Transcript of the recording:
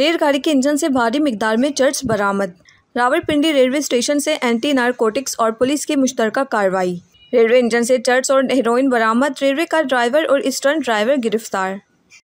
रेलगाड़ी के इंजन से भारी मकदार में चर्च बरामद रावलपिंडी रेलवे स्टेशन से एंटी नारकोटिक्स और पुलिस की मुश्तर कार्रवाई रेलवे इंजन से चर्च और हेरोइन बरामद रेलवे का ड्राइवर और स्टर्न ड्राइवर गिरफ्तार